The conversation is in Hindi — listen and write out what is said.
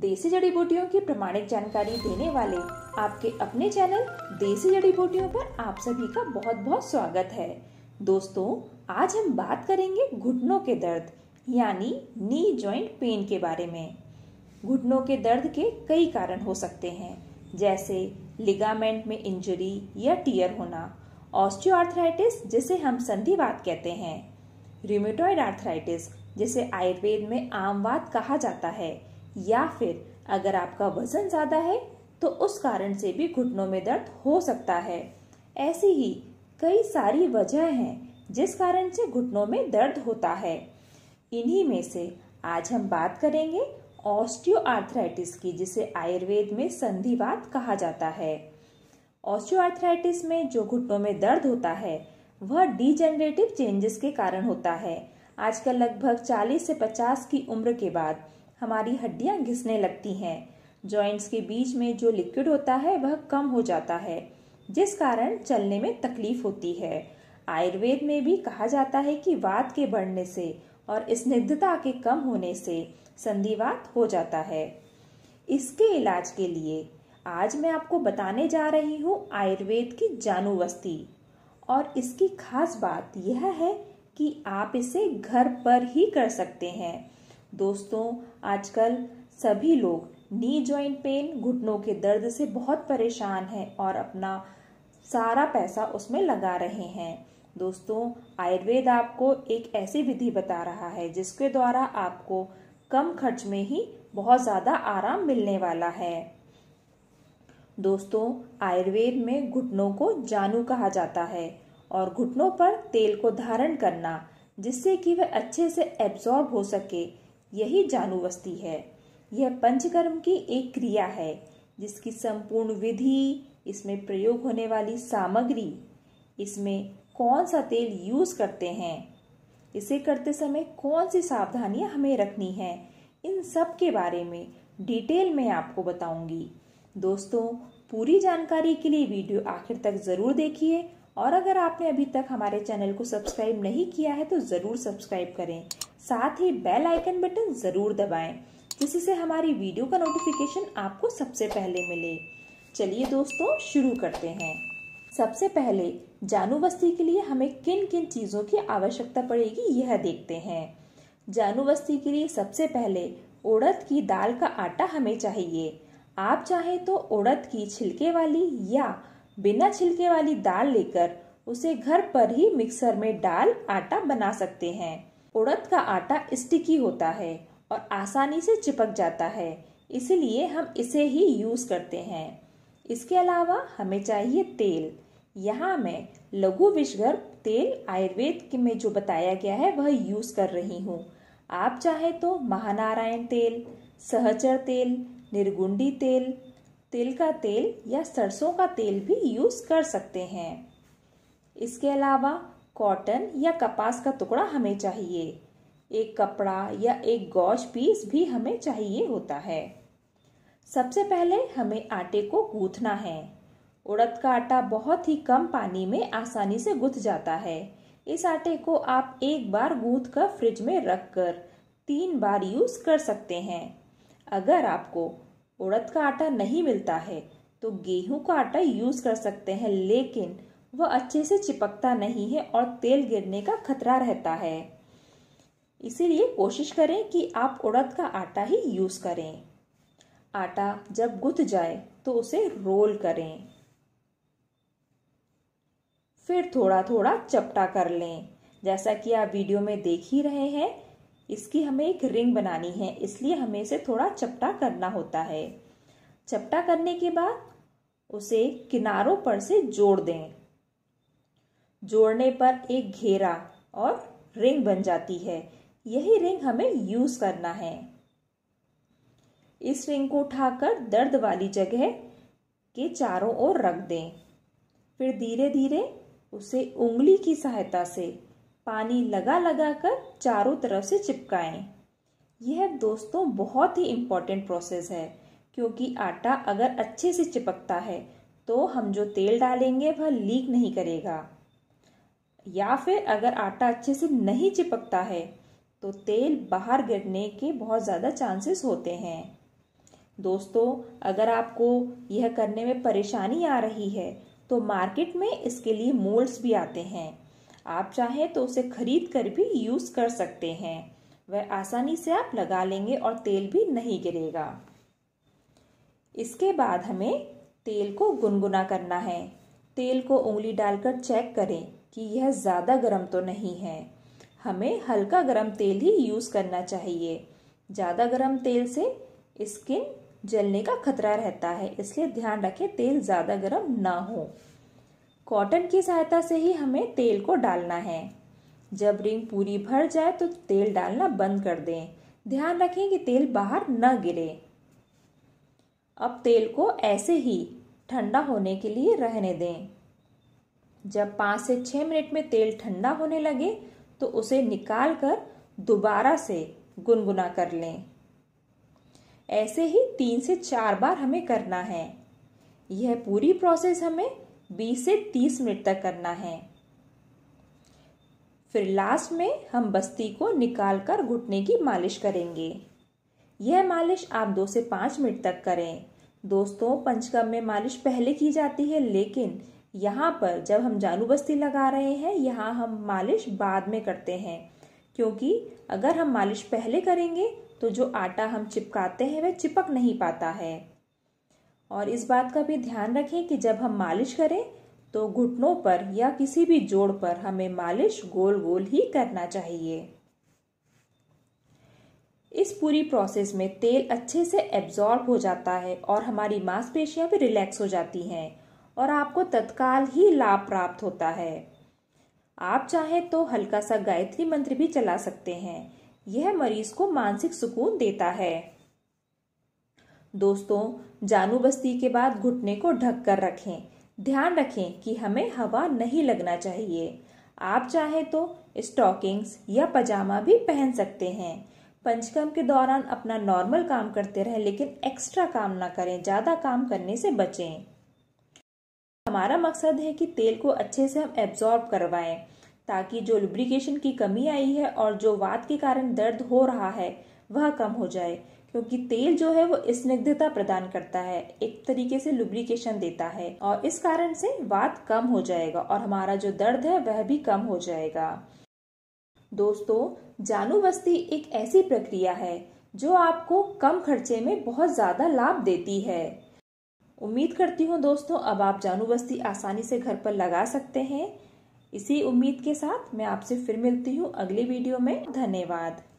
देसी जड़ी बूटियों की प्रमाणिक जानकारी देने वाले आपके अपने चैनल देसी जड़ी बूटियों पर आप सभी का बहुत बहुत स्वागत है दोस्तों आज हम बात करेंगे घुटनों के दर्द यानी नी जॉइंट पेन के बारे में घुटनों के दर्द के कई कारण हो सकते हैं जैसे लिगामेंट में इंजरी या टीयर होना ऑस्टियोआर्थराइटिस जिसे हम संधिवात कहते हैं रिमोटॉइड आर्थराइटिस जिसे आयुर्वेद में आमवाद कहा जाता है या फिर अगर आपका वजन ज़्यादा है तो उस कारण से भी घुटनों में दर्द हो सकता है ऐसी ही कई सारी वजह हैं जिस कारण से घुटनों में दर्द होता है इन्हीं में से आज हम बात करेंगे ऑस्टियोआर्थराइटिस की जिसे आयुर्वेद में संधिवात कहा जाता है ऑस्टियोआर्थराइटिस में जो घुटनों में दर्द होता है वह डीजेनरेटिव चेंजेस के कारण होता है आजकल लगभग 40 से 50 की उम्र के बाद हमारी हड्डियाँ घिसने लगती हैं जॉइंट्स के बीच में जो लिक्विड होता है वह कम हो जाता है जिस कारण चलने में तकलीफ होती है आयुर्वेद में भी कहा जाता है कि वात के बढ़ने से और स्निग्धता के कम होने से संधिवात हो जाता है इसके इलाज के लिए आज मैं आपको बताने जा रही हूँ आयुर्वेद की जानू वस्ती और इसकी खास बात यह है कि आप इसे घर पर ही कर सकते हैं दोस्तों आजकल सभी लोग नी ज्वाइंट पेन घुटनों के दर्द से बहुत परेशान हैं और अपना सारा पैसा उसमें लगा रहे हैं दोस्तों आयुर्वेद आपको एक ऐसी विधि बता रहा है जिसके द्वारा आपको कम खर्च में ही बहुत ज़्यादा आराम मिलने वाला है दोस्तों आयुर्वेद में घुटनों को जानू कहा जाता है और घुटनों पर तेल को धारण करना जिससे कि वह अच्छे से एब्जॉर्ब हो सके यही जानुवस्ती है यह पंचकर्म की एक क्रिया है जिसकी संपूर्ण विधि इसमें प्रयोग होने वाली सामग्री इसमें कौन सा तेल यूज करते हैं इसे करते समय कौन सी सावधानियां हमें रखनी है इन सब के बारे में डिटेल में आपको बताऊंगी दोस्तों पूरी जानकारी के लिए वीडियो आखिर तक ज़रूर देखिए और अगर आपने अभी तक हमारे चैनल को सब्सक्राइब नहीं किया है तो ज़रूर सब्सक्राइब करें साथ ही बेल आइकन बटन ज़रूर दबाएं जिससे हमारी वीडियो का नोटिफिकेशन आपको सबसे पहले मिले चलिए दोस्तों शुरू करते हैं सबसे पहले जानू बस्ती के लिए हमें किन किन चीज़ों की आवश्यकता पड़ेगी यह देखते हैं जानू बस्ती के लिए सबसे पहले उड़द की दाल का आटा हमें चाहिए आप चाहें तो उड़द की छिलके वाली या बिना छिलके वाली दाल लेकर उसे घर पर ही मिक्सर में डाल आटा बना सकते हैं उड़द का आटा स्टिकी होता है और आसानी से चिपक जाता है इसलिए हम इसे ही यूज़ करते हैं इसके अलावा हमें चाहिए तेल यहाँ मैं लघु विषगर्भ तेल आयुर्वेद में जो बताया गया है वह यूज़ कर रही हूँ आप चाहे तो महानारायण तेल सहचर तेल निर्गुंडी तेल तिल का तेल या सरसों का तेल भी यूज़ कर सकते हैं इसके अलावा कॉटन या कपास का टुकड़ा हमें चाहिए एक कपड़ा या एक गौश पीस भी हमें चाहिए होता है सबसे पहले हमें आटे को गूंथना है उड़द का आटा बहुत ही कम पानी में आसानी से गुथ जाता है इस आटे को आप एक बार गूंथ कर फ्रिज में रख कर तीन बार यूज़ कर सकते हैं अगर आपको उड़द का आटा नहीं मिलता है तो गेहूं का आटा यूज़ कर सकते हैं लेकिन वह अच्छे से चिपकता नहीं है और तेल गिरने का खतरा रहता है इसीलिए कोशिश करें कि आप उड़द का आटा ही यूज़ करें आटा जब गुथ जाए तो उसे रोल करें फिर थोड़ा थोड़ा चपटा कर लें जैसा कि आप वीडियो में देख ही रहे हैं इसकी हमें एक रिंग बनानी है इसलिए हमें इसे थोड़ा चपटा करना होता है चपटा करने के बाद उसे किनारों पर से जोड़ दें जोड़ने पर एक घेरा और रिंग बन जाती है यही रिंग हमें यूज करना है इस रिंग को उठाकर दर्द वाली जगह के चारों ओर रख दें फिर धीरे धीरे उसे उंगली की सहायता से पानी लगा लगा कर चारों तरफ से चिपकाएं। यह दोस्तों बहुत ही इम्पॉर्टेंट प्रोसेस है क्योंकि आटा अगर अच्छे से चिपकता है तो हम जो तेल डालेंगे वह लीक नहीं करेगा या फिर अगर आटा अच्छे से नहीं चिपकता है तो तेल बाहर गिरने के बहुत ज़्यादा चांसेस होते हैं दोस्तों अगर आपको यह करने में परेशानी आ रही है तो मार्केट में इसके लिए मोल्ड्स भी आते हैं आप चाहें तो उसे खरीद कर भी यूज़ कर सकते हैं वह आसानी से आप लगा लेंगे और तेल भी नहीं गिरेगा इसके बाद हमें तेल को गुनगुना करना है तेल को उंगली डालकर चेक करें कि यह ज़्यादा गर्म तो नहीं है हमें हल्का गर्म तेल ही यूज़ करना चाहिए ज़्यादा गर्म तेल से स्किन जलने का खतरा रहता है इसलिए ध्यान रखें तेल ज़्यादा गर्म ना हो कॉटन की सहायता से ही हमें तेल को डालना है जब रिंग पूरी भर जाए तो तेल डालना बंद कर दें ध्यान रखें कि तेल बाहर न गिरे अब तेल को ऐसे ही ठंडा होने के लिए रहने दें जब पाँच से छः मिनट में तेल ठंडा होने लगे तो उसे निकाल कर दोबारा से गुनगुना कर लें ऐसे ही तीन से चार बार हमें करना है यह पूरी प्रोसेस हमें 20 से 30 मिनट तक करना है फिर लास्ट में हम बस्ती को निकाल कर घुटने की मालिश करेंगे यह मालिश आप दो से पाँच मिनट तक करें दोस्तों पंचकम में मालिश पहले की जाती है लेकिन यहाँ पर जब हम जानू बस्ती लगा रहे हैं यहाँ हम मालिश बाद में करते हैं क्योंकि अगर हम मालिश पहले करेंगे तो जो आटा हम चिपकाते हैं वह चिपक नहीं पाता है और इस बात का भी ध्यान रखें कि जब हम मालिश करें तो घुटनों पर या किसी भी जोड़ पर हमें मालिश गोल गोल ही करना चाहिए इस पूरी प्रोसेस में तेल अच्छे से एब्जॉर्ब हो जाता है और हमारी मांसपेशियां भी रिलैक्स हो जाती हैं और आपको तत्काल ही लाभ प्राप्त होता है आप चाहें तो हल्का सा गायत्री मंत्र भी चला सकते हैं यह मरीज को मानसिक सुकून देता है दोस्तों जानू बस्ती के बाद घुटने को ढक कर रखें ध्यान रखें कि हमें हवा नहीं लगना चाहिए आप चाहें तो स्टॉकिंग्स या पजामा भी पहन सकते हैं पंचकम के दौरान अपना नॉर्मल काम करते रहें लेकिन एक्स्ट्रा काम ना करें ज़्यादा काम करने से बचें हमारा मकसद है कि तेल को अच्छे से हम एब्जॉर्ब करवाएं ताकि जो लुब्रिकेशन की कमी आई है और जो वात के कारण दर्द हो रहा है वह कम हो जाए क्योंकि तेल जो है वो स्निग्धता प्रदान करता है एक तरीके से लुब्रिकेशन देता है और इस कारण से वात कम हो जाएगा और हमारा जो दर्द है वह भी कम हो जाएगा दोस्तों जानू बस्ती एक ऐसी प्रक्रिया है जो आपको कम खर्चे में बहुत ज़्यादा लाभ देती है उम्मीद करती हूँ दोस्तों अब आप जानू बस्ती आसानी से घर पर लगा सकते हैं इसी उम्मीद के साथ मैं आपसे फिर मिलती हूँ अगले वीडियो में धन्यवाद